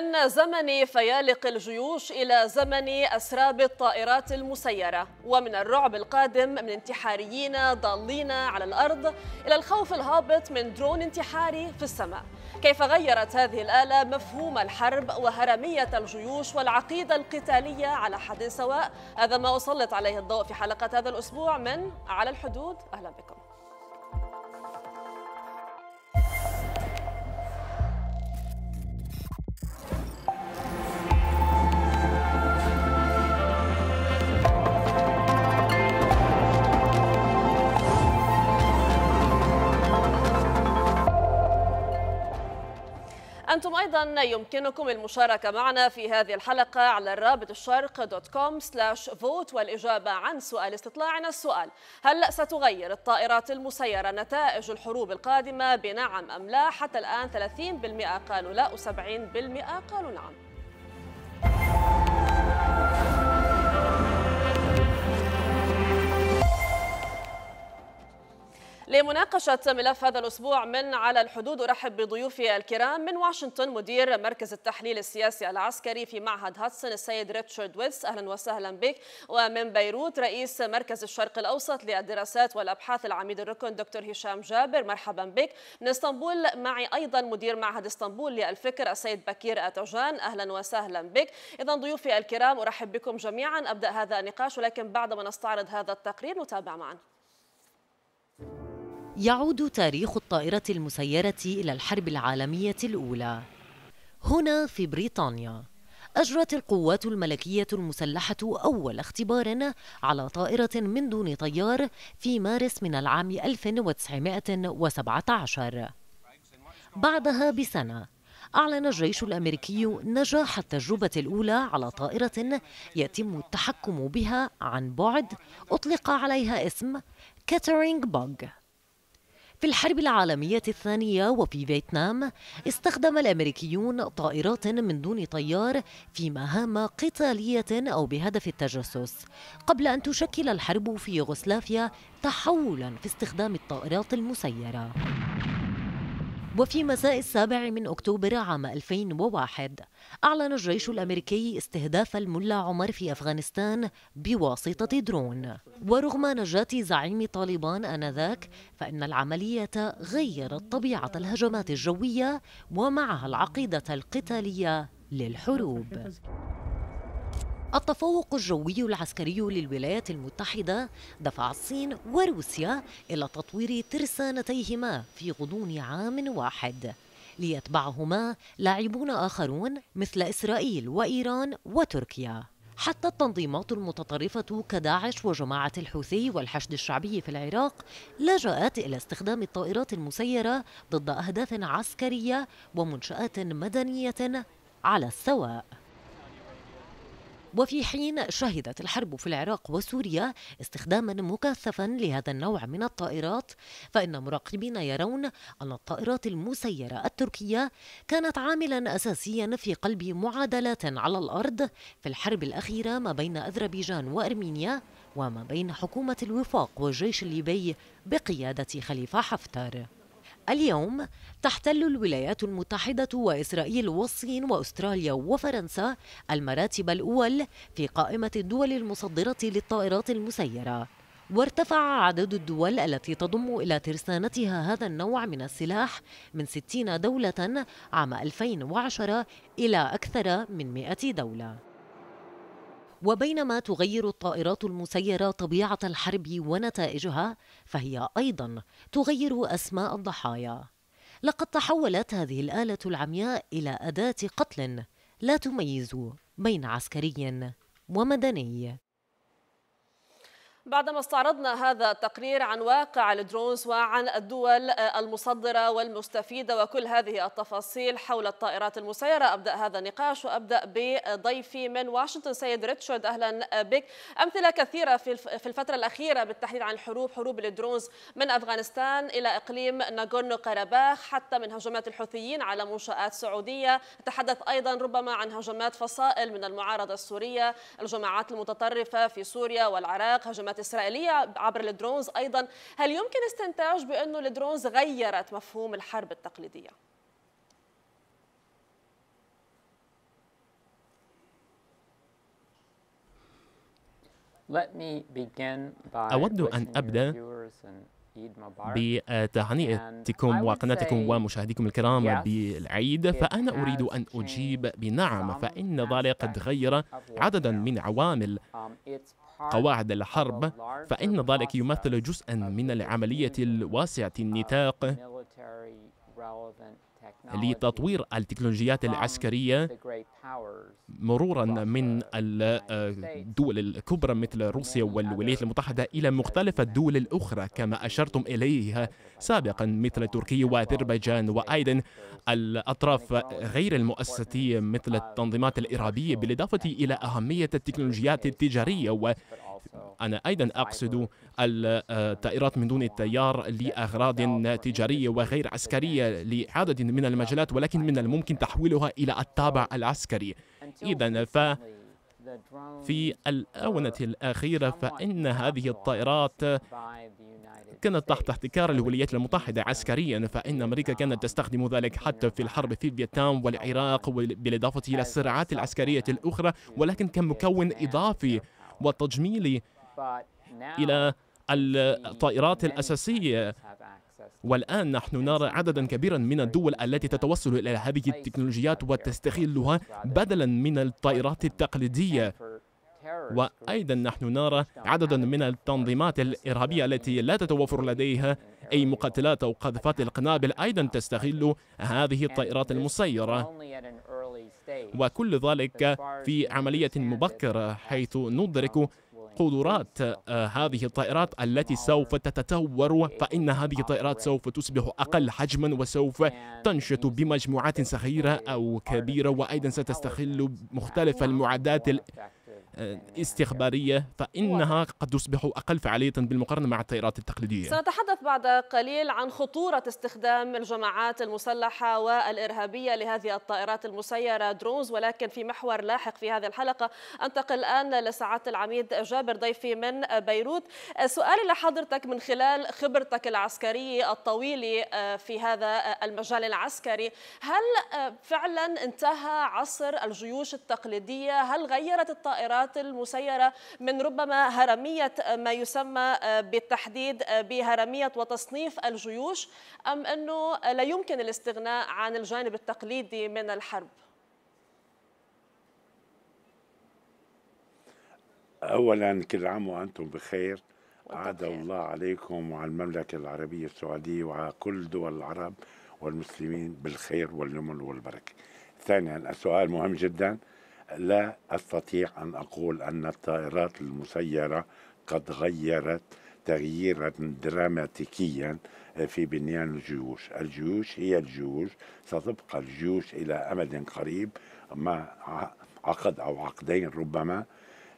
من زمن فيالق الجيوش إلى زمن أسراب الطائرات المسيرة ومن الرعب القادم من انتحاريين ضالين على الأرض إلى الخوف الهابط من درون انتحاري في السماء كيف غيرت هذه الآلة مفهوم الحرب وهرمية الجيوش والعقيدة القتالية على حد سواء هذا ما أسلط عليه الضوء في حلقة هذا الأسبوع من على الحدود أهلا بكم أنتم أيضا يمكنكم المشاركة معنا في هذه الحلقة على الرابط الشرق دوت كوم سلاش فوت والإجابة عن سؤال استطلاعنا السؤال هل ستغير الطائرات المسيرة نتائج الحروب القادمة بنعم أم لا حتى الآن 30% قالوا لا و70% قالوا نعم لمناقشة ملف هذا الأسبوع من على الحدود أرحب بضيوفي الكرام من واشنطن مدير مركز التحليل السياسي العسكري في معهد هاتسون السيد ريتشارد ويتس أهلا وسهلا بك ومن بيروت رئيس مركز الشرق الأوسط للدراسات والأبحاث العميد الركن دكتور هشام جابر مرحبا بك من اسطنبول معي أيضا مدير معهد اسطنبول للفكر السيد بكير أتوجان أهلا وسهلا بك إذا ضيوفي الكرام أرحب بكم جميعا أبدأ هذا النقاش ولكن بعد ما نستعرض هذا التقرير نتابع معا يعود تاريخ الطائرة المسيرة إلى الحرب العالمية الأولى هنا في بريطانيا أجرت القوات الملكية المسلحة أول اختبار على طائرة من دون طيار في مارس من العام 1917 بعدها بسنة أعلن الجيش الأمريكي نجاح التجربة الأولى على طائرة يتم التحكم بها عن بعد أطلق عليها اسم كاترينج بوغ في الحرب العالمية الثانية وفي فيتنام استخدم الأمريكيون طائرات من دون طيار في مهام قتالية أو بهدف التجسس قبل أن تشكل الحرب في يوغوسلافيا تحولا في استخدام الطائرات المسيرة وفي مساء السابع من أكتوبر عام 2001 أعلن الجيش الأمريكي استهداف الملا عمر في أفغانستان بواسطة درون ورغم نجاة زعيم طالبان آنذاك فإن العملية غيرت طبيعة الهجمات الجوية ومعها العقيدة القتالية للحروب التفوق الجوي العسكري للولايات المتحدة دفع الصين وروسيا إلى تطوير ترسانتيهما في غضون عام واحد ليتبعهما لاعبون آخرون مثل إسرائيل وإيران وتركيا حتى التنظيمات المتطرفة كداعش وجماعة الحوثي والحشد الشعبي في العراق لجأت إلى استخدام الطائرات المسيرة ضد أهداف عسكرية ومنشآت مدنية على السواء وفي حين شهدت الحرب في العراق وسوريا استخداما مكثفا لهذا النوع من الطائرات فإن مراقبين يرون أن الطائرات المسيرة التركية كانت عاملا أساسيا في قلب معادلات على الأرض في الحرب الأخيرة ما بين أذربيجان وأرمينيا وما بين حكومة الوفاق والجيش الليبي بقيادة خليفة حفتر اليوم تحتل الولايات المتحدة وإسرائيل والصين وأستراليا وفرنسا المراتب الأول في قائمة الدول المصدرة للطائرات المسيرة وارتفع عدد الدول التي تضم إلى ترسانتها هذا النوع من السلاح من 60 دولة عام 2010 إلى أكثر من 100 دولة وبينما تغير الطائرات المسيرة طبيعة الحرب ونتائجها فهي أيضا تغير أسماء الضحايا لقد تحولت هذه الآلة العمياء إلى أداة قتل لا تميز بين عسكري ومدني بعدما استعرضنا هذا التقرير عن واقع الدرونز وعن الدول المصدرة والمستفيدة وكل هذه التفاصيل حول الطائرات المسيرة أبدأ هذا النقاش وأبدأ بضيفي من واشنطن سيد ريتشارد أهلا بك أمثلة كثيرة في الفترة الأخيرة بالتحديد عن الحروب حروب الدرونز من أفغانستان إلى إقليم ناغورنو قرباخ حتى من هجمات الحوثيين على منشآت سعودية تحدث أيضا ربما عن هجمات فصائل من المعارضة السورية الجماعات المتطرفة في سوريا والعراق هجمات معلومات إسرائيلية عبر الدرونز أيضا هل يمكن استنتاج بأنه الدرونز غيرت مفهوم الحرب التقليدية؟ أود أن أبدأ بتهنئتكم وقناتكم ومشاهديكم الكرام بالعيد فأنا أريد أن أجيب بنعم فإن ذلك قد غير عددا من عوامل um, قواعد الحرب فإن ذلك يمثل جزءا من العملية الواسعة النطاق لتطوير التكنولوجيات العسكرية مرورا من uh, آه، الدول الكبرى مثل روسيا uh, والولايات المتحدة إلى مختلف الدول الأخرى كما أشرتم إليها سابقا مثل تركيا uh, وأذربيجان وأيضا الأطراف غير المؤسسية مثل التنظيمات الإرهابية بالإضافة إلى أهمية التكنولوجيات التجارية و أنا أيضا أقصد الطائرات آه، من دون التيار لأغراض تجارية وغير عسكرية لعدد من المجالات ولكن من الممكن تحويلها إلى الطابع العسكري إذا ف في الآونة الأخيرة فإن هذه الطائرات كانت تحت احتكار الولايات المتحدة عسكريا فإن أمريكا كانت تستخدم ذلك حتى في الحرب في فيتنام والعراق بالإضافة إلى الصراعات العسكرية الأخرى ولكن كمكون إضافي وتجميلي إلى الطائرات الأساسية والآن نحن نرى عددا كبيرا من الدول التي تتوصل إلى هذه التكنولوجيات وتستغلها بدلا من الطائرات التقليدية وأيضا نحن نرى عددا من التنظيمات الإرهابية التي لا تتوفر لديها أي مقاتلات أو قذفات القنابل أيضا تستغل هذه الطائرات المسيرة وكل ذلك في عملية مبكرة حيث ندرك قدرات آه، هذه الطائرات التي سوف تتطور فإن هذه الطائرات سوف تصبح أقل حجما وسوف تنشط بمجموعات صغيرة أو كبيرة وأيضا ستستغل مختلف المعدات استخبارية فإنها قد تصبح أقل فعالية بالمقارنة مع التيارات التقليدية سنتحدث بعد قليل عن خطورة استخدام الجماعات المسلحة والإرهابية لهذه الطائرات المسيرة درونز ولكن في محور لاحق في هذه الحلقة أنتقل الآن لسعادة العميد جابر ضيفي من بيروت سؤالي لحضرتك من خلال خبرتك العسكرية الطويلة آه، في هذا المجال العسكري هل آه، فعلا انتهى عصر الجيوش التقليدية هل غيرت الطائرات القطاعات المسيرة من ربما هرمية ما يسمى بالتحديد بهرمية وتصنيف الجيوش أم أنه لا يمكن الاستغناء عن الجانب التقليدي من الحرب؟ اولا كل عام وانتم بخير عاد الله عليكم وعلى المملكه العربيه السعوديه وعلى كل دول العرب والمسلمين بالخير والنمل والبركه ثانيا السؤال مهم جدا لا أستطيع أن أقول أن الطائرات المسيرة قد غيرت تغييرا دراماتيكيا في بنيان الجيوش الجيوش هي الجيوش ستبقى الجيوش إلى أمد قريب ما عقد أو عقدين ربما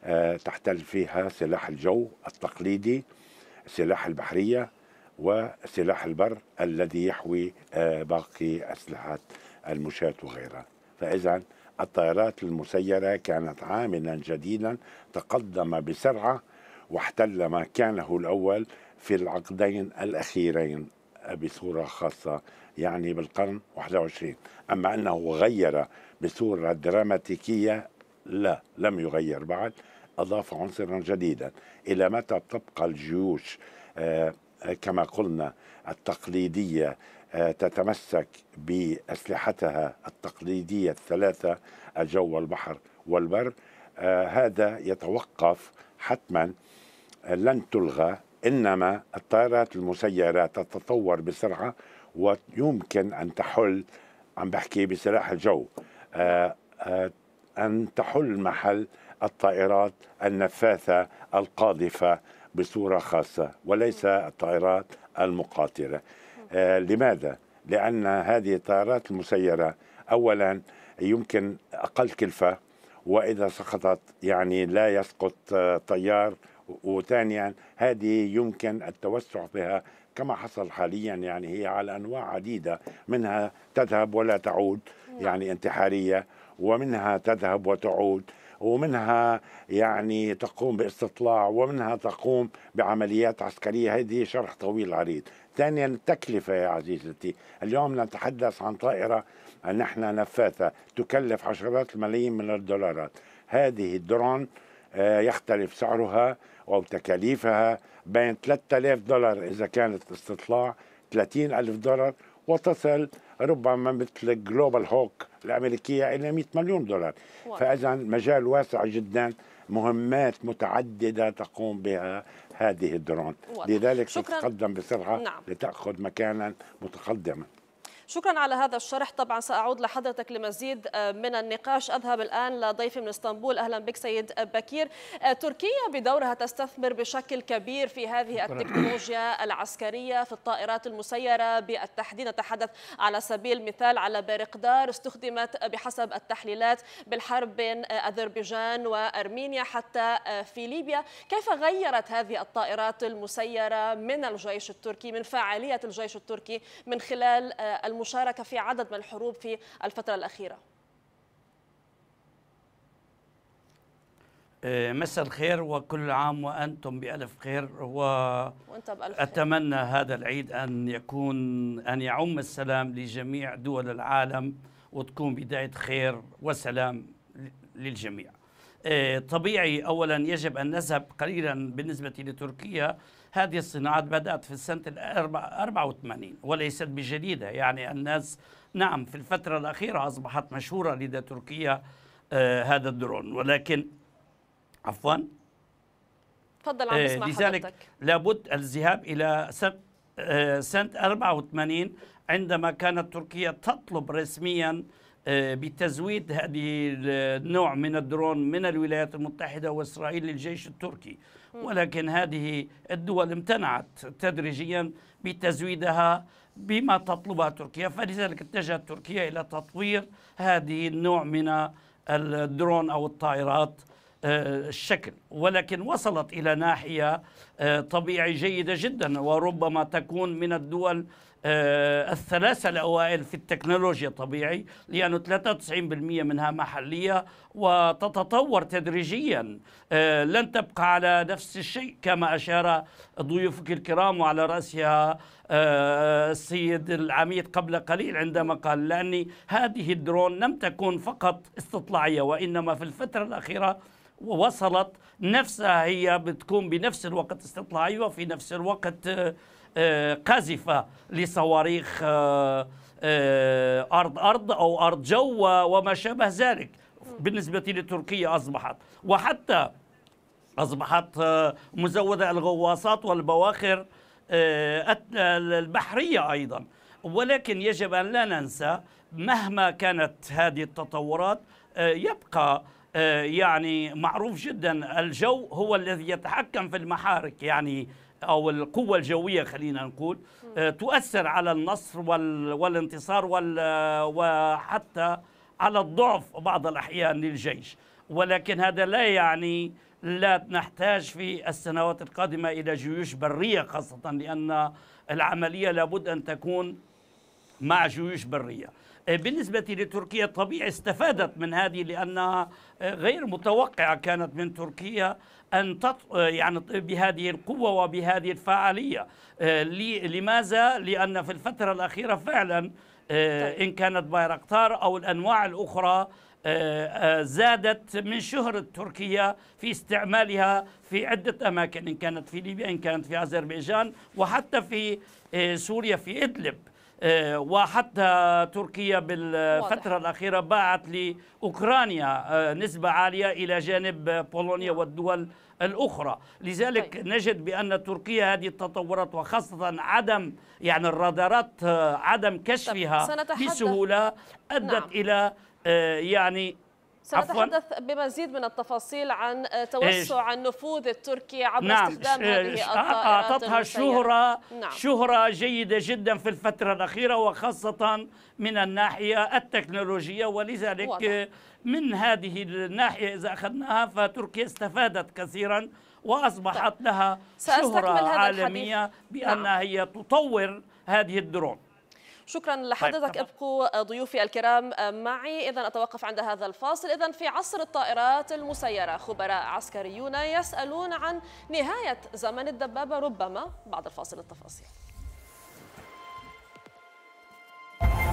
آه، تحتل فيها سلاح الجو التقليدي سلاح البحرية وسلاح البر الذي يحوي آه، باقي أسلحة المشاة وغيرها فإذا الطائرات المسيرة كانت عاملا جديدا تقدم بسرعة واحتل ما كانه الأول في العقدين الأخيرين بصورة خاصة يعني بالقرن 21 أما أنه غير بصورة دراماتيكية لا لم يغير بعد أضاف عنصرا جديدا إلى متى تبقى الجيوش آه، كما قلنا التقليدية تتمسك بأسلحتها التقليدية الثلاثة الجو والبحر والبر آه، هذا يتوقف حتما آه، لن تلغى إنما الطائرات المسيرة تتطور بسرعة ويمكن أن تحل عم بحكي بسلاح الجو آه، أن تحل محل الطائرات النفاثة القاذفة بصورة خاصة وليس الطائرات المقاتلة آه، لماذا؟ لأن هذه الطائرات المسيرة أولا يمكن أقل كلفة وإذا سقطت يعني لا يسقط آه، طيار وثانيا هذه يمكن التوسع بها كما حصل حاليا يعني هي على أنواع عديدة منها تذهب ولا تعود نعم. يعني انتحارية ومنها تذهب وتعود ومنها يعني تقوم باستطلاع ومنها تقوم بعمليات عسكرية هذه شرح طويل عريض ثانيا التكلفة يا عزيزتي اليوم نتحدث عن طائرة نحن نفاثة تكلف عشرات الملايين من الدولارات هذه الدرون آه، يختلف سعرها أو تكاليفها بين 3000 دولار إذا كانت استطلاع 30 ألف دولار وتصل ربما مثل جلوبال هوك الامريكيه الى 100 مليون دولار فاذا مجال واسع جدا مهمات متعدده تقوم بها هذه الدرون لذلك تتقدم بسرعه نعم. لتاخذ مكانا متقدما شكرا على هذا الشرح طبعا سأعود لحضرتك لمزيد آه، من النقاش أذهب الآن لضيفي من اسطنبول أهلا بك سيد بكير آه، تركيا بدورها تستثمر بشكل كبير في هذه التكنولوجيا العسكرية في الطائرات المسيرة بالتحديد نتحدث على سبيل المثال على بارقدار استخدمت بحسب التحليلات بالحرب بين آه، أذربيجان وأرمينيا حتى في ليبيا كيف غيرت هذه الطائرات المسيرة من الجيش التركي من فعالية الجيش التركي من خلال المشاركة في عدد من الحروب في الفترة الأخيرة آه، مساء الخير وكل عام وأنتم بألف خير وأنت بألف أتمنى خير. هذا العيد أن يكون أن يعم السلام لجميع دول العالم وتكون بداية خير وسلام للجميع آه، طبيعي أولا يجب أن نذهب قليلا بالنسبة لتركيا هذه الصناعات بدأت في سنة 84 وليست بجديدة يعني الناس نعم في الفترة الأخيرة أصبحت مشهورة لدى تركيا آه هذا الدرون ولكن عفوا تفضل عم آه لذلك لابد الذهاب إلى سنة, آه سنة 84 عندما كانت تركيا تطلب رسميا آه، بتزويد هذه النوع من الدرون من الولايات المتحدة وإسرائيل للجيش التركي ولكن هذه الدول امتنعت تدريجيا بتزويدها بما تطلبها تركيا فلذلك اتجهت تركيا إلى تطوير هذه النوع من الدرون أو الطائرات آه، الشكل ولكن وصلت إلى ناحية آه، طبيعي جيدة جدا وربما تكون من الدول آه، الثلاثة الأوائل في التكنولوجيا طبيعي لأنه 93% منها محلية وتتطور تدريجيا لن تبقى على نفس الشيء كما أشار ضيوفك الكرام وعلى رأسها السيد العميد قبل قليل عندما قال لأن هذه الدرون لم تكن فقط استطلاعية وإنما في الفترة الأخيرة ووصلت نفسها هي بتكون بنفس الوقت استطلاعية وفي نفس الوقت آه، آه، قاذفة لصواريخ آه، أرض أرض أو أرض جو وما شابه ذلك بالنسبة لتركيا أصبحت وحتى أصبحت مزودة الغواصات والبواخر البحرية أيضا ولكن يجب أن لا ننسى مهما كانت هذه التطورات يبقى آه، يعني معروف جدا الجو هو الذي يتحكم في المحارك يعني او القوه الجويه خلينا نقول آه، تؤثر على النصر والانتصار وحتى على الضعف بعض الاحيان للجيش ولكن هذا لا يعني لا نحتاج في السنوات القادمه الى جيوش بريه خاصه لان العمليه لابد ان تكون مع جيوش بريه آه، بالنسبة لتركيا طبيعي استفادت من هذه لأنها آه، غير متوقعة كانت من تركيا أن تط... آه، يعني بهذه القوة وبهذه الفعالية لماذا؟ لأن في الفترة الأخيرة فعلا طيب. إن كانت بايرقتار أو الأنواع الأخرى زادت من شهرة تركيا في استعمالها في عدة أماكن إن كانت في ليبيا إن كانت في أذربيجان وحتى في سوريا في إدلب آه، وحتى تركيا بالفترة الأخيرة باعت لأوكرانيا آه، نسبة عالية إلى جانب بولونيا نعم. والدول الأخرى لذلك طيب. نجد بأن تركيا هذه التطورات وخاصة عدم يعني الرادارات آه، عدم طيب، كشفها بسهولة أدت نعم. إلى يعني سنتحدث عفواً. بمزيد من التفاصيل عن آه، توسع إيه. النفوذ التركي عبر نعم. استخدام هذه أعطتها آه، آه، شهرة نعم. شهرة جيدة جدا في الفترة الأخيرة وخاصة من الناحية التكنولوجية ولذلك وضع. من هذه الناحية إذا أخذناها فتركيا استفادت كثيرا وأصبحت طيب. لها شهرة عالمية بأنها نعم. هي تطور هذه الدرون شكرا طيب، لحضرتك طيب. ابقوا ضيوفي الكرام آه، معي اذا اتوقف عند هذا الفاصل اذا في عصر الطائرات المسيره خبراء عسكريون يسالون عن نهايه زمن الدبابه ربما بعد الفاصل التفاصيل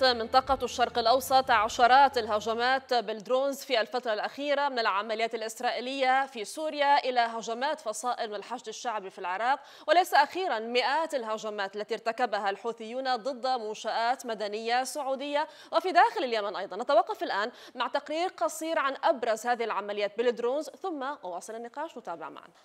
منطقة الشرق الأوسط عشرات الهجمات بالدرونز في الفترة الأخيرة من العمليات الإسرائيلية في سوريا إلى هجمات فصائل من الحشد الشعبي في العراق وليس أخيرا مئات الهجمات التي ارتكبها الحوثيون ضد منشآت مدنية سعودية وفي داخل اليمن أيضا نتوقف الآن مع تقرير قصير عن أبرز هذه العمليات بالدرونز ثم أواصل النقاش نتابع معنا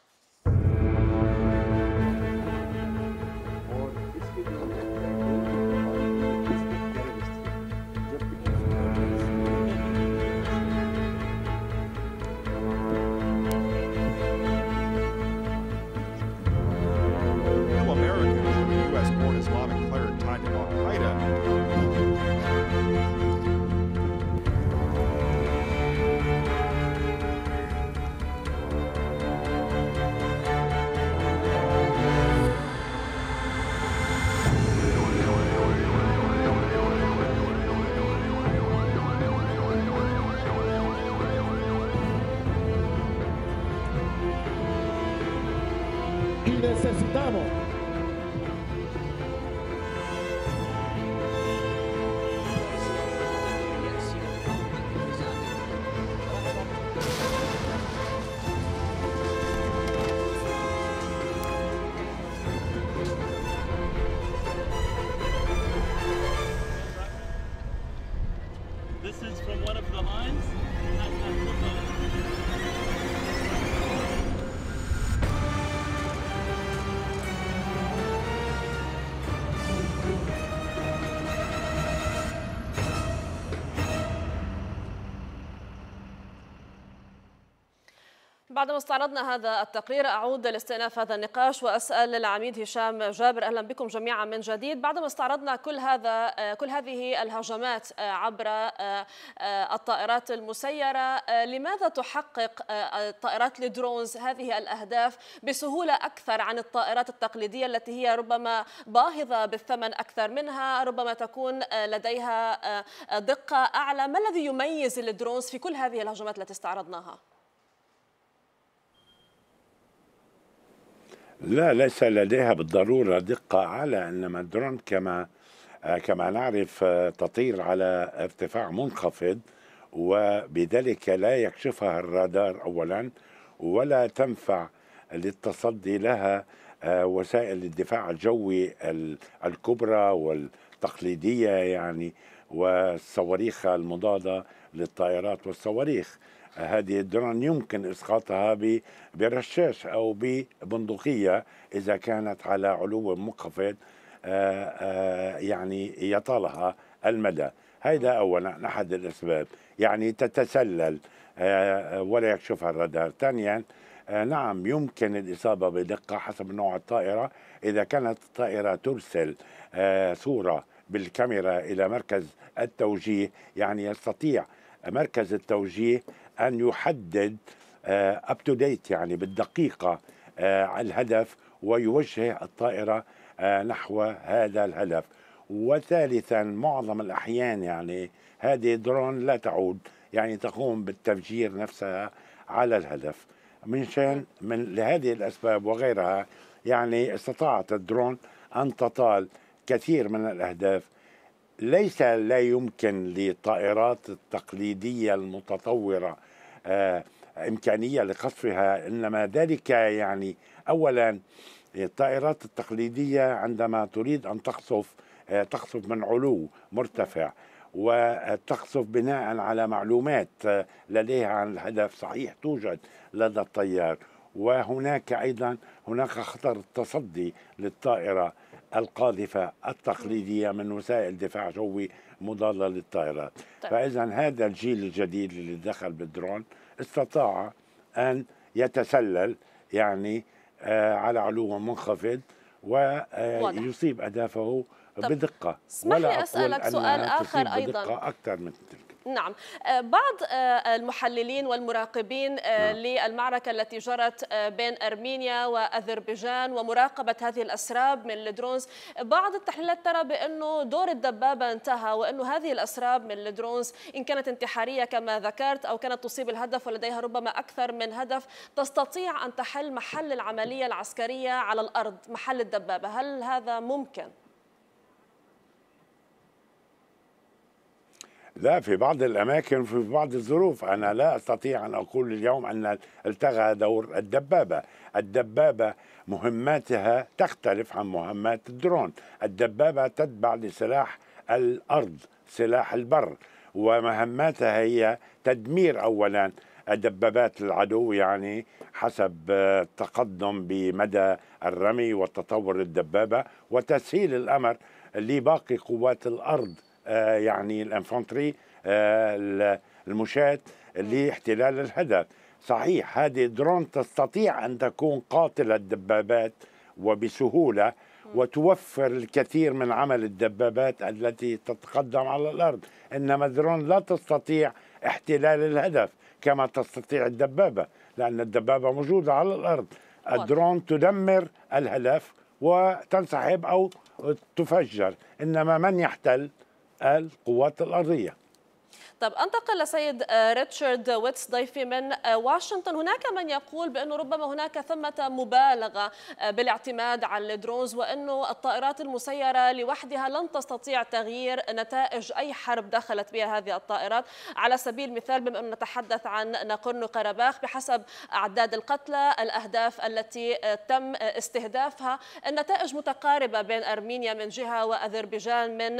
lines. بعدما استعرضنا هذا التقرير أعود لاستئناف هذا النقاش وأسأل العميد هشام جابر أهلا بكم جميعا من جديد بعدما استعرضنا كل هذا آه، كل هذه الهجمات آه، عبر آه، الطائرات المسيرة لماذا تحقق الطائرات الدرونز هذه الأهداف بسهولة أكثر عن الطائرات التقليدية التي هي ربما باهظة بالثمن أكثر منها ربما تكون لديها دقة أعلى ما الذي يميز الدرونز في كل هذه الهجمات التي استعرضناها؟ لا ليس لديها بالضرورة دقة على إنما الدرون كما آه، كما نعرف آه، تطير على ارتفاع منخفض وبذلك لا يكشفها الرادار أولا ولا تنفع للتصدي لها آه، وسائل الدفاع الجوي الكبرى والتقليدية يعني والصواريخ المضادة للطائرات والصواريخ هذه الدرون يمكن اسقاطها برشاش او ببندقيه اذا كانت على علو منخفض آه، آه، يعني يطالها المدى هذا اولا احد الاسباب يعني تتسلل آه، ولا يكشفها الرادار ثانيا نعم يمكن الإصابة بدقة حسب نوع الطائرة إذا كانت الطائرة ترسل صورة بالكاميرا إلى مركز التوجيه يعني يستطيع مركز التوجيه ان يحدد اب تو ديت يعني بالدقيقه آه، الهدف ويوجه الطائره آه، نحو هذا الهدف وثالثا معظم الاحيان يعني هذه درون لا تعود يعني تقوم بالتفجير نفسها على الهدف من شان من لهذه الاسباب وغيرها يعني استطاعت الدرون ان تطال كثير من الاهداف ليس لا يمكن للطائرات التقليدية المتطورة آه، إمكانية لقصفها إنما ذلك يعني أولا الطائرات التقليدية عندما تريد أن تقصف آه، تقصف من علو مرتفع وتقصف بناء على معلومات آه، لديها عن الهدف صحيح توجد لدى الطيار وهناك أيضا هناك خطر التصدي للطائرة القاذفة التقليدية من وسائل دفاع جوي مضادة للطائرات طيب. فإذا هذا الجيل الجديد اللي دخل بالدرون استطاع أن يتسلل يعني آه على علو منخفض ويصيب آه، أهدافه طيب. بدقة اسمح لي أسألك سؤال آخر أيضا أكثر من تلك نعم آه، بعض آه، المحللين والمراقبين آه، نعم. للمعركة التي جرت بين أرمينيا وأذربيجان ومراقبة هذه الأسراب من الدرونز بعض التحليلات ترى بأنه دور الدبابة انتهى وأنه هذه الأسراب من الدرونز إن كانت انتحارية كما ذكرت أو كانت تصيب الهدف ولديها ربما أكثر من هدف تستطيع أن تحل محل العملية العسكرية على الأرض محل الدبابة هل هذا ممكن؟ لا في بعض الأماكن في بعض الظروف أنا لا أستطيع أن أقول اليوم أن التغى دور الدبابة الدبابة مهماتها تختلف عن مهمات الدرون الدبابة تتبع لسلاح الأرض سلاح البر ومهماتها هي تدمير أولا دبابات العدو يعني حسب التقدم بمدى الرمي وتطور الدبابة وتسهيل الأمر لباقي قوات الأرض آه، يعني الانفانتري آه، المشاة لاحتلال الهدف صحيح هذه الدرون تستطيع أن تكون قاتلة الدبابات وبسهولة وتوفر الكثير من عمل الدبابات التي تتقدم على الأرض إنما الدرون لا تستطيع احتلال الهدف كما تستطيع الدبابة لأن الدبابة موجودة على الأرض الدرون تدمر الهدف وتنسحب أو تفجر إنما من يحتل القوات الأرضية طب أنتقل لسيد آه، ريتشارد ويتس ضيفي من آه، واشنطن هناك من يقول بأنه ربما هناك ثمة مبالغة آه، بالاعتماد على الدرونز وأنه الطائرات المسيرة لوحدها لن تستطيع تغيير نتائج أي حرب دخلت بها هذه الطائرات على سبيل المثال بما أنه نتحدث عن ناقورنو قرباخ بحسب أعداد القتلى الأهداف التي تم استهدافها النتائج متقاربة بين أرمينيا من جهة وأذربيجان من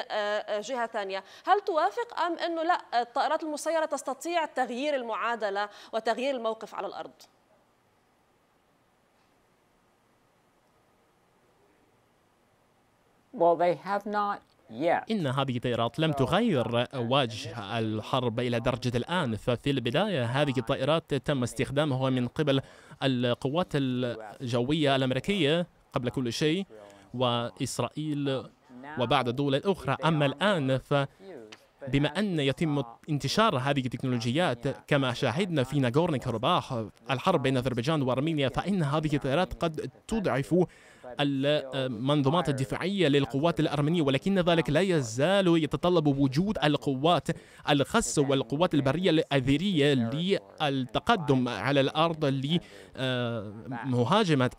جهة ثانية هل توافق أم أنه لا الطائرات المسيرة تستطيع تغيير المعادلة وتغيير الموقف على الأرض؟ Well, they have not إن هذه الطائرات لم تغير وجه الحرب إلى درجة الآن ففي البداية هذه الطائرات تم استخدامها من قبل القوات الجوية الأمريكية قبل كل شيء وإسرائيل وبعد الدول الأخرى أما الآن ف بما أن يتم انتشار هذه التكنولوجيات كما شاهدنا في ناغورن كارباخ الحرب بين أذربيجان وأرمينيا فإن هذه الطائرات قد تضعف المنظومات الدفاعية للقوات الأرمنية ولكن ذلك لا يزال يتطلب وجود القوات الخاصة والقوات البرية الأذرية للتقدم على الأرض لمهاجمة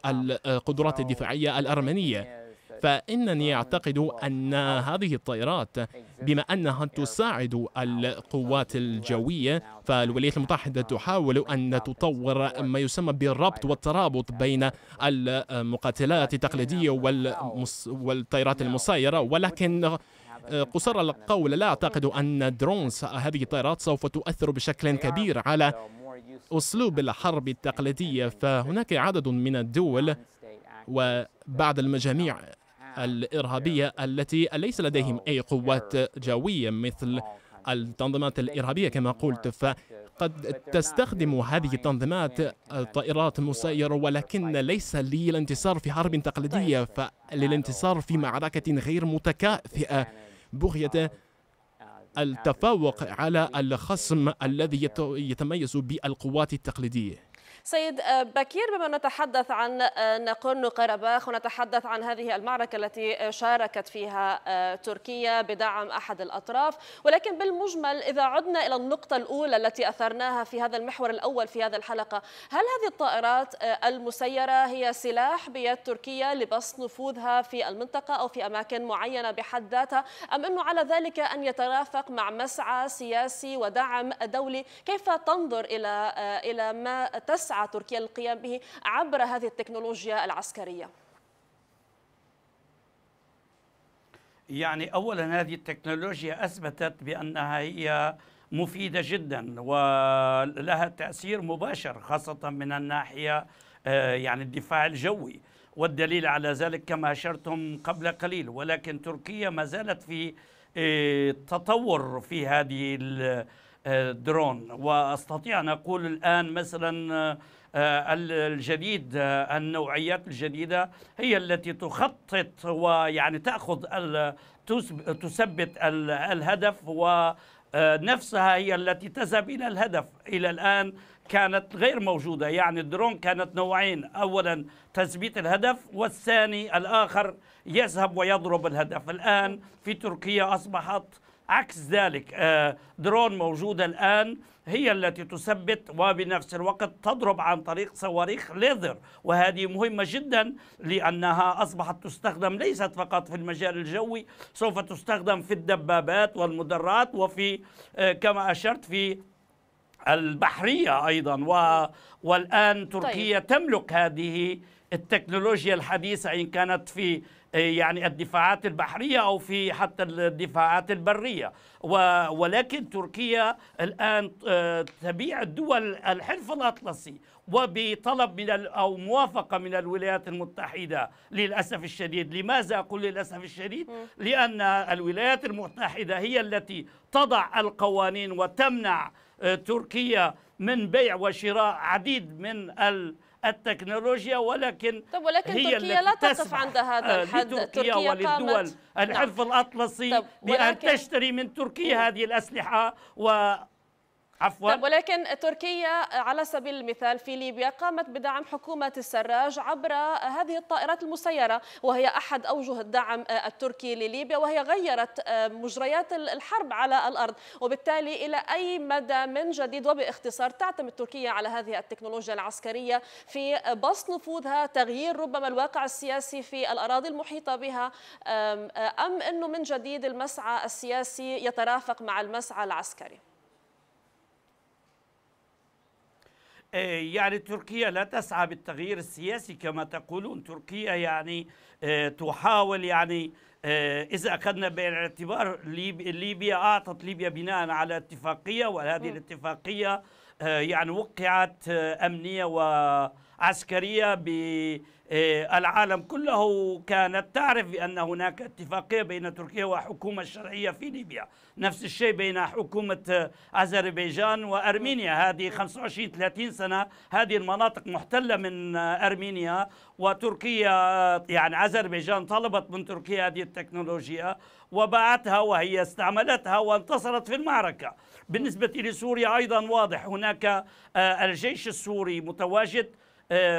القدرات الدفاعية الأرمنية فإنني أعتقد أن هذه الطائرات بما أنها تساعد القوات الجوية فالولايات المتحدة تحاول أن تطور ما يسمى بالربط والترابط بين المقاتلات التقليدية والمس... والطائرات المسيرة ولكن قصر القول لا أعتقد أن درونز هذه الطائرات سوف تؤثر بشكل كبير على أسلوب الحرب التقليدية فهناك عدد من الدول وبعض المجاميع الإرهابية التي ليس لديهم أي قوات جوية مثل التنظيمات الإرهابية كما قلت فقد تستخدم هذه التنظيمات طائرات مسيرة ولكن ليس للانتصار في حرب تقليدية فللانتصار في معركة غير متكافئة بغية التفوق على الخصم الذي يتميز بالقوات التقليديه سيد بكير بما نتحدث عن ناقورنو قرباخ ونتحدث عن هذه المعركة التي شاركت فيها آه، تركيا بدعم أحد الأطراف ولكن بالمجمل إذا عدنا إلى النقطة الأولى التي أثرناها في هذا المحور الأول في هذه الحلقة هل هذه الطائرات آه، المسيرة هي سلاح بيد تركيا لبسط نفوذها في المنطقة أو في أماكن معينة بحد ذاتها أم أنه على ذلك أن يترافق مع مسعى سياسي ودعم دولي كيف تنظر إلى آه، إلى ما تسعى تسعى تركيا للقيام به عبر هذه التكنولوجيا العسكرية؟ يعني أولا هذه التكنولوجيا أثبتت بأنها هي مفيدة جدا ولها تأثير مباشر خاصة من الناحية آه، يعني الدفاع الجوي والدليل على ذلك كما أشرتم قبل قليل ولكن تركيا ما زالت في آه، تطور في هذه درون واستطيع ان اقول الان مثلا آه، الجديد آه، النوعيات الجديده هي التي تخطط ويعني تاخذ تثبت الهدف ونفسها آه، هي التي تذهب الى الهدف الى الان كانت غير موجوده يعني الدرون كانت نوعين اولا تثبيت الهدف والثاني الاخر يذهب ويضرب الهدف الان في تركيا اصبحت عكس ذلك آه، درون موجودة الآن هي التي تثبت وبنفس الوقت تضرب عن طريق صواريخ ليذر وهذه مهمة جدا لأنها أصبحت تستخدم ليست فقط في المجال الجوي سوف تستخدم في الدبابات والمدرات وفي آه، كما أشرت في البحرية أيضا والآن تركيا طيب. تملك هذه التكنولوجيا الحديثة إن كانت في آه، يعني الدفاعات البحرية أو في حتى الدفاعات البرية ولكن تركيا الآن آه، تبيع الدول الحلف الأطلسي وبطلب من او موافقه من الولايات المتحده للاسف الشديد، لماذا اقول للاسف الشديد؟ لان الولايات المتحده هي التي تضع القوانين وتمنع آه، تركيا من بيع وشراء عديد من ال التكنولوجيا ولكن طب ولكن هي تركيا لا تقف عند هذا آه، الحد تركيا وللدول الحلف نعم. الاطلسي بان تشتري من تركيا إيه. هذه الاسلحه و عفوا طب ولكن تركيا على سبيل المثال في ليبيا قامت بدعم حكومة السراج عبر هذه الطائرات المسيرة وهي أحد أوجه الدعم التركي لليبيا وهي غيرت مجريات الحرب على الأرض وبالتالي إلى أي مدى من جديد وباختصار تعتمد تركيا على هذه التكنولوجيا العسكرية في بسط نفوذها تغيير ربما الواقع السياسي في الأراضي المحيطة بها أم أنه من جديد المسعى السياسي يترافق مع المسعى العسكري آه، يعني تركيا لا تسعى بالتغيير السياسي كما تقولون تركيا يعني آه، تحاول يعني آه، إذا أخذنا بعين الاعتبار ليبيا أعطت ليبيا بناء على اتفاقية وهذه الاتفاقية يعني وقعت أمنية و عسكرية بالعالم آه، كله كانت تعرف بأن هناك اتفاقية بين تركيا وحكومة الشرعية في ليبيا نفس الشيء بين حكومة أذربيجان وأرمينيا هذه 25-30 سنة هذه المناطق محتلة من أرمينيا وتركيا يعني أذربيجان طلبت من تركيا هذه التكنولوجيا وباعتها وهي استعملتها وانتصرت في المعركة بالنسبة لسوريا أيضا واضح هناك آه، الجيش السوري متواجد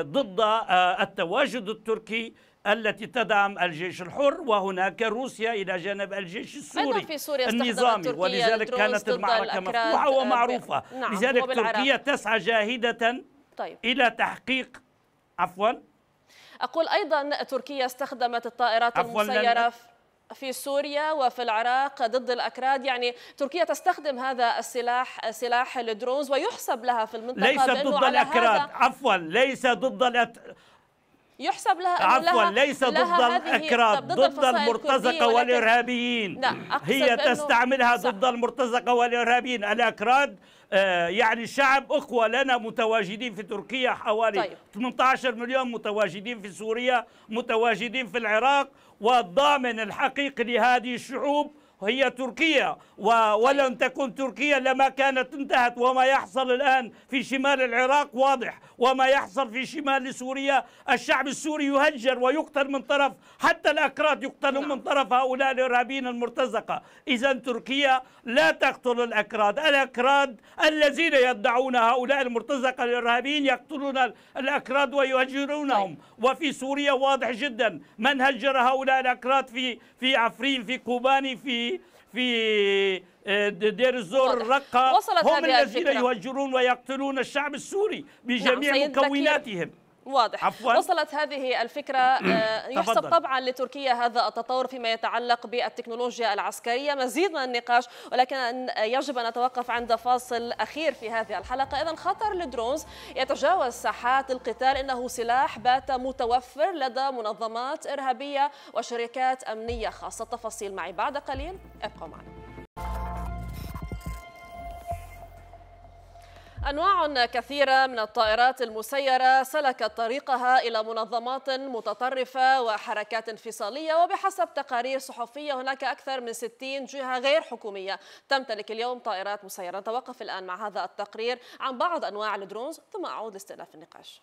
ضد آه، التواجد التركي التي تدعم الجيش الحر وهناك روسيا الى جانب الجيش السوري أيضا في سوريا النظامي ولذلك كانت المعركه مفتوحه آه، ومعروفه نعم لذلك تركيا تسعى جاهده طيب. الى تحقيق عفوا أقول أيضا تركيا استخدمت الطائرات المسيرة في سوريا وفي العراق ضد الأكراد يعني تركيا تستخدم هذا السلاح سلاح الدرونز ويحسب لها في المنطقة ليس ضد الأكراد عفوا ليس ضد الأت... يحسب لها عفوا لها ليس ضد الاكراد ضد, ضد المرتزقه والارهابيين لا نعم، هي تستعملها صح. ضد المرتزقه والارهابيين الاكراد آه، يعني شعب اخوه لنا متواجدين في تركيا حوالي طيب. 18 مليون متواجدين في سوريا متواجدين في العراق والضامن الحقيقي لهذه الشعوب هي تركيا ولن تكون تركيا لما كانت انتهت وما يحصل الآن في شمال العراق واضح وما يحصل في شمال سوريا الشعب السوري يهجر ويقتل من طرف حتى الأكراد يقتلون من نعم. طرف هؤلاء الإرهابيين المرتزقة إذا تركيا لا تقتل الأكراد الأكراد الذين يدعون هؤلاء المرتزقة الإرهابيين يقتلون الأكراد ويهجرونهم طيب. وفي سوريا واضح جدا من هجر هؤلاء الأكراد في في عفرين في كوباني في في آه، دير الزور الرقة هم الذين يهجرون ويقتلون الشعب السوري بجميع نعم مكوناتهم واضح عفوا وصلت هذه الفكرة آه، يحسب طبعا لتركيا هذا التطور فيما يتعلق بالتكنولوجيا العسكرية مزيد من النقاش ولكن آه، يجب أن نتوقف عند فاصل أخير في هذه الحلقة إذا خطر الدرونز يتجاوز ساحات القتال إنه سلاح بات متوفر لدى منظمات إرهابية وشركات أمنية خاصة التفاصيل معي بعد قليل ابقوا معنا أنواع كثيرة من الطائرات المسيرة سلكت طريقها إلى منظمات متطرفة وحركات انفصالية وبحسب تقارير صحفية هناك أكثر من 60 جهة غير حكومية تمتلك اليوم طائرات مسيرة نتوقف الآن مع هذا التقرير عن بعض أنواع الدرونز ثم أعود لاستئناف النقاش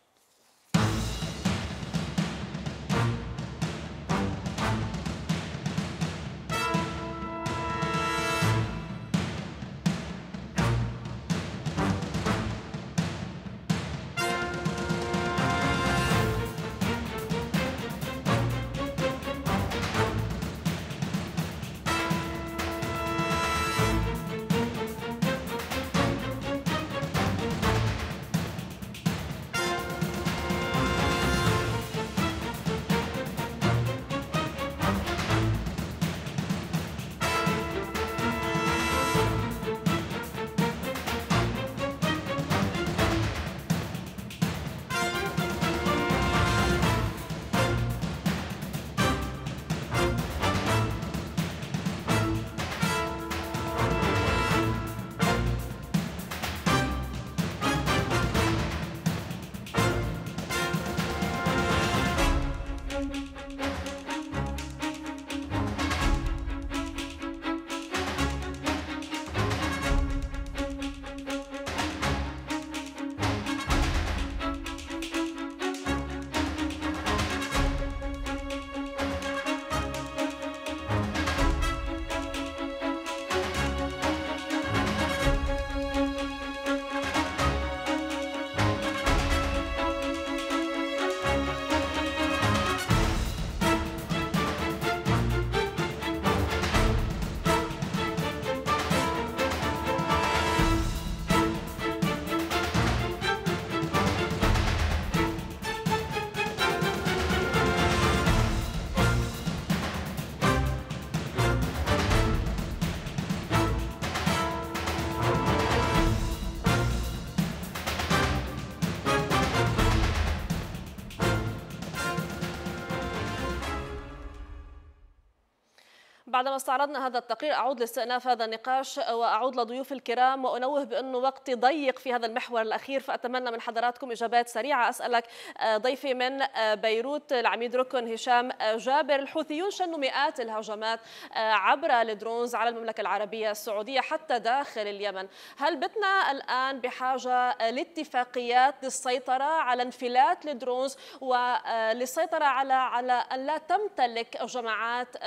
بعدما استعرضنا هذا التقرير أعود لاستئناف هذا النقاش وأعود لضيوف الكرام وأنوه بأنه وقتي ضيق في هذا المحور الأخير فأتمنى من حضراتكم إجابات سريعة أسألك آه، ضيفي من آه، بيروت العميد ركن هشام آه، جابر الحوثيون شنوا مئات الهجمات عبر الدرونز على المملكة العربية السعودية حتى داخل اليمن هل بتنا الآن بحاجة لاتفاقيات للسيطرة على انفلات الدرونز وللسيطرة على على أن لا تمتلك جماعات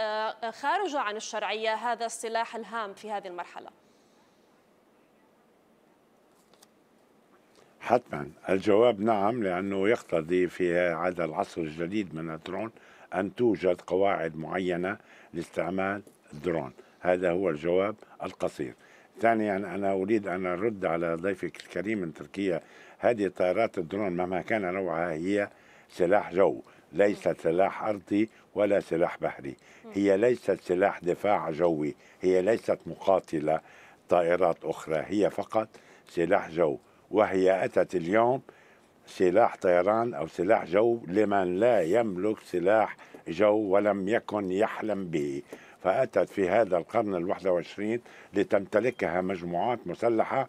خارج عن الشرعية هذا السلاح الهام في هذه المرحلة حتما الجواب نعم لأنه يقتضي في هذا العصر الجديد من الدرون أن توجد قواعد معينة لاستعمال الدرون هذا هو الجواب القصير ثانيا أنا أريد أن أرد على ضيفك الكريم من تركيا هذه طائرات الدرون مهما كان نوعها هي سلاح جو ليس سلاح أرضي ولا سلاح بحري هي ليست سلاح دفاع جوي هي ليست مقاتلة طائرات أخرى هي فقط سلاح جو وهي أتت اليوم سلاح طيران أو سلاح جو لمن لا يملك سلاح جو ولم يكن يحلم به فأتت في هذا القرن الواحد وعشرين لتمتلكها مجموعات مسلحة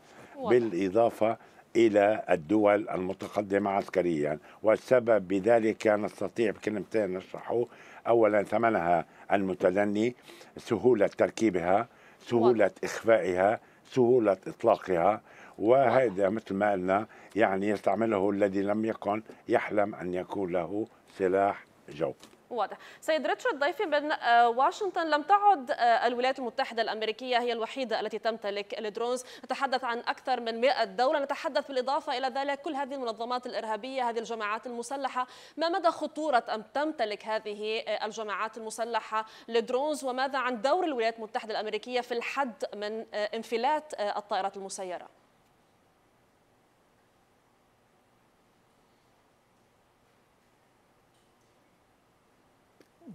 بالإضافة إلى الدول المتقدمة عسكريا والسبب بذلك نستطيع بكلمتين نشرحه أولا ثمنها المتدني سهولة تركيبها سهولة إخفائها سهولة إطلاقها وهذا مثل ما قلنا يعني يستعمله الذي لم يكن يحلم أن يكون له سلاح جو واضح سيد ريتشارد ضيفي من آه، واشنطن لم تعد آه، الولايات المتحدة الأمريكية هي الوحيدة التي تمتلك الدرونز نتحدث عن أكثر من 100 دولة نتحدث بالإضافة إلى ذلك كل هذه المنظمات الإرهابية هذه الجماعات المسلحة ما مدى خطورة أن تمتلك هذه آه، الجماعات المسلحة الدرونز وماذا عن دور الولايات المتحدة الأمريكية في الحد من انفلات الطائرات المسيرة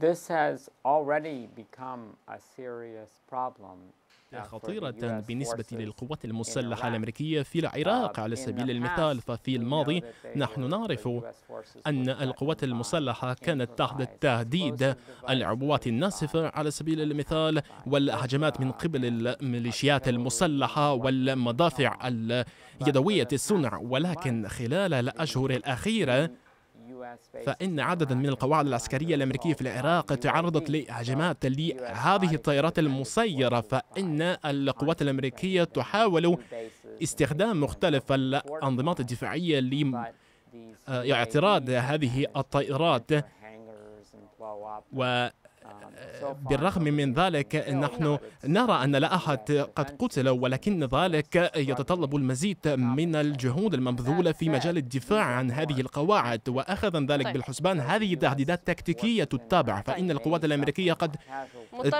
This has already become a serious problem. Uh, خطيرة بالنسبة للقوات المسلحة الأمريكية في العراق uh, على سبيل المثال ففي الماضي نحن نعرف أن القوات المسلحة كانت تحت تهديد العبوات الناسفة على سبيل المثال والهجمات من قبل الميليشيات المسلحة والمدافع اليدوية الصنع ولكن خلال الأشهر الأخيرة فإن عددا من القواعد العسكرية الأمريكية في العراق تعرضت لهجمات لهذه الطائرات المسيرة فإن القوات الأمريكية تحاول استخدام مختلف الأنظمات الدفاعية لاعتراض آه، هذه الطائرات و بالرغم من ذلك نحن نرى أن لا أحد قد قتل ولكن ذلك يتطلب المزيد من الجهود المبذولة في مجال الدفاع عن هذه القواعد وأخذا ذلك طيب. بالحسبان هذه تهديدات تكتيكية تتابع فإن القوات الأمريكية قد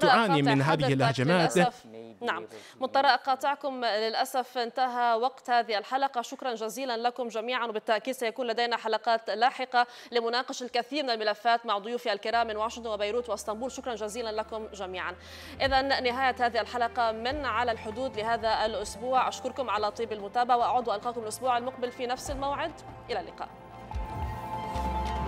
تعاني من هذه الهجمات نعم مضطر أقاطعكم للأسف انتهى وقت هذه الحلقة شكرا جزيلا لكم جميعا وبالتأكيد سيكون لدينا حلقات لاحقة لمناقشة الكثير من الملفات مع ضيوفي الكرام من واشنطن وبيروت واسطنبول شكرا شكرا جزيلا لكم جميعا إذا نهاية هذه الحلقة من على الحدود لهذا الأسبوع أشكركم على طيب المتابعة وأعود وألقاكم الأسبوع المقبل في نفس الموعد إلى اللقاء